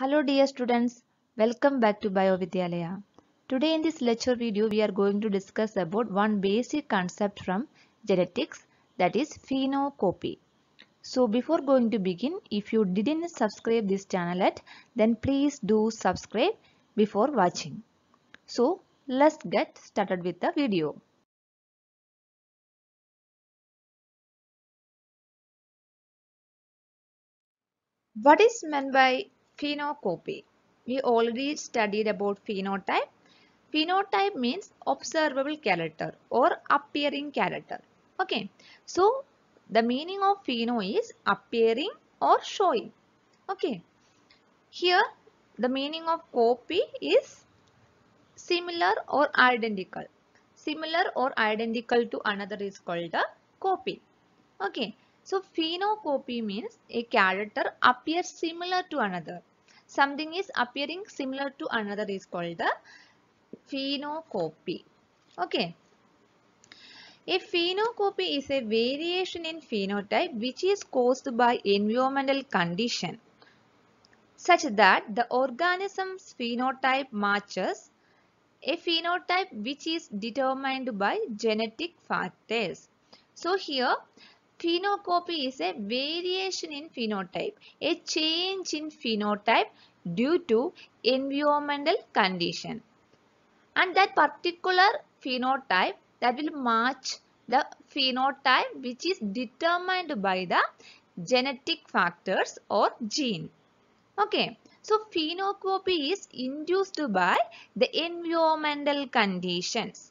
Hello dear students, welcome back to Biovidyalaya. Today in this lecture video we are going to discuss about one basic concept from genetics that is phenocopy. So before going to begin, if you didn't subscribe this channel yet, then please do subscribe before watching. So let's get started with the video. What is meant by Phenocopy. We already studied about phenotype. Phenotype means observable character or appearing character. Okay. So, the meaning of pheno is appearing or showing. Okay. Here, the meaning of copy is similar or identical. Similar or identical to another is called a copy. Okay. So, phenocopy means a character appears similar to another something is appearing similar to another is called the phenocopy. Okay. A phenocopy is a variation in phenotype which is caused by environmental condition such that the organism's phenotype matches a phenotype which is determined by genetic factors. So here Phenocopy is a variation in phenotype, a change in phenotype due to environmental condition. And that particular phenotype that will match the phenotype which is determined by the genetic factors or gene. Okay. So, phenocopy is induced by the environmental conditions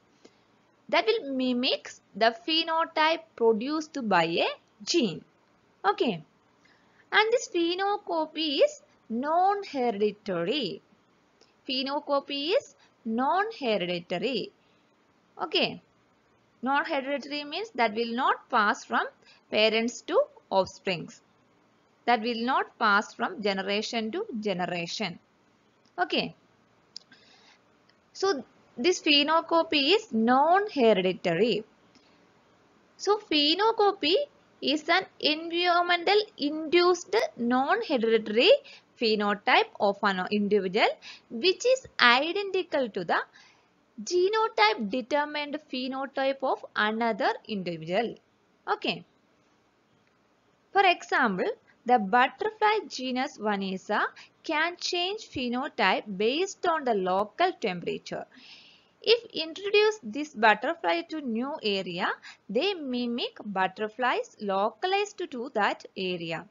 that will mimic the phenotype produced by a gene. Okay. And this phenocopy is non-hereditary. Phenocopy is non-hereditary. Okay. Non-hereditary means that will not pass from parents to offsprings. That will not pass from generation to generation. Okay. So this phenocopy is non-hereditary. So phenocopy is an environmental induced non-hereditary phenotype of an individual which is identical to the genotype determined phenotype of another individual. Okay. For example, the butterfly genus Vanessa can change phenotype based on the local temperature. If introduce this butterfly to new area, they mimic butterflies localized to that area.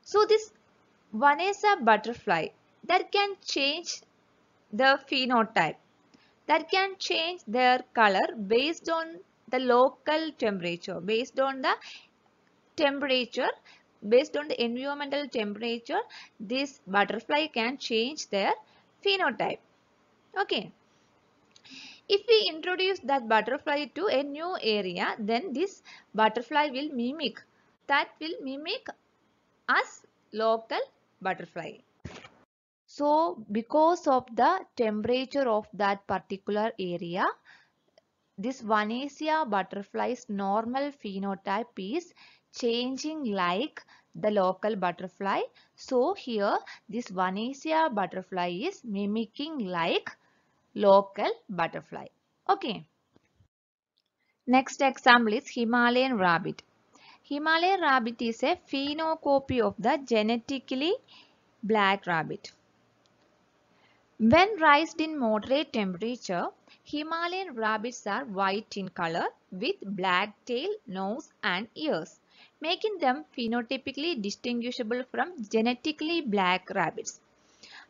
So this one is a butterfly that can change the phenotype that can change their color based on the local temperature based on the temperature based on the environmental temperature this butterfly can change their phenotype Okay. If we introduce that butterfly to a new area, then this butterfly will mimic. That will mimic us local butterfly. So, because of the temperature of that particular area, this Vanessa butterfly's normal phenotype is changing like the local butterfly. So, here this Vanessa butterfly is mimicking like local butterfly. Okay. Next example is Himalayan rabbit. Himalayan rabbit is a phenocopy of the genetically black rabbit. When raised in moderate temperature, Himalayan rabbits are white in color with black tail, nose and ears, making them phenotypically distinguishable from genetically black rabbits.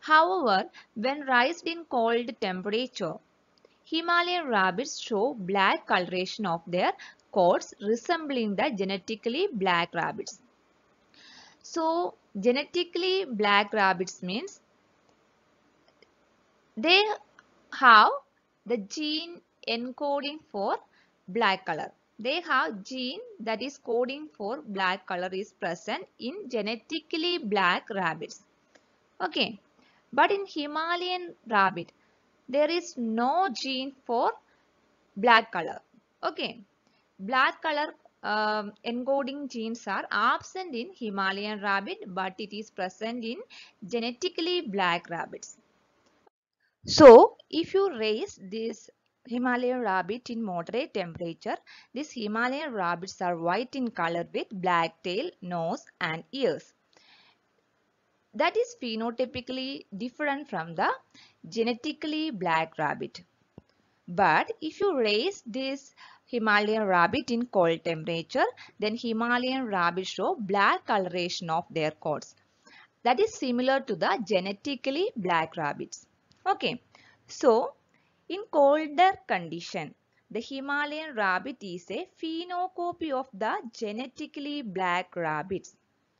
However, when raised in cold temperature, Himalayan rabbits show black coloration of their coats resembling the genetically black rabbits. So, genetically black rabbits means they have the gene encoding for black color. They have gene that is coding for black color is present in genetically black rabbits. Okay. But in Himalayan rabbit, there is no gene for black color. Okay. Black color um, encoding genes are absent in Himalayan rabbit but it is present in genetically black rabbits. So if you raise this Himalayan rabbit in moderate temperature, these Himalayan rabbits are white in color with black tail, nose and ears that is phenotypically different from the genetically black rabbit. But if you raise this Himalayan rabbit in cold temperature, then Himalayan rabbit show black coloration of their coats. That is similar to the genetically black rabbits. Okay, so in colder condition, the Himalayan rabbit is a phenocopy of the genetically black rabbits.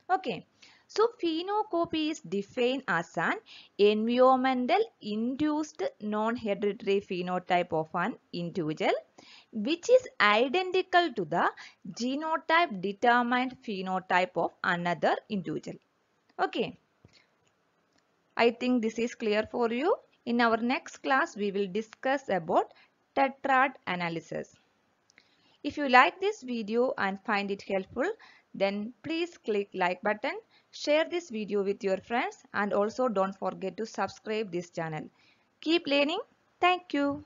Okay, so phenocopy is defined as an environmental induced non-hereditary phenotype of an individual which is identical to the genotype determined phenotype of another individual. Okay. I think this is clear for you. In our next class, we will discuss about tetrad analysis. If you like this video and find it helpful, then please click like button, share this video with your friends and also don't forget to subscribe this channel. Keep learning. Thank you.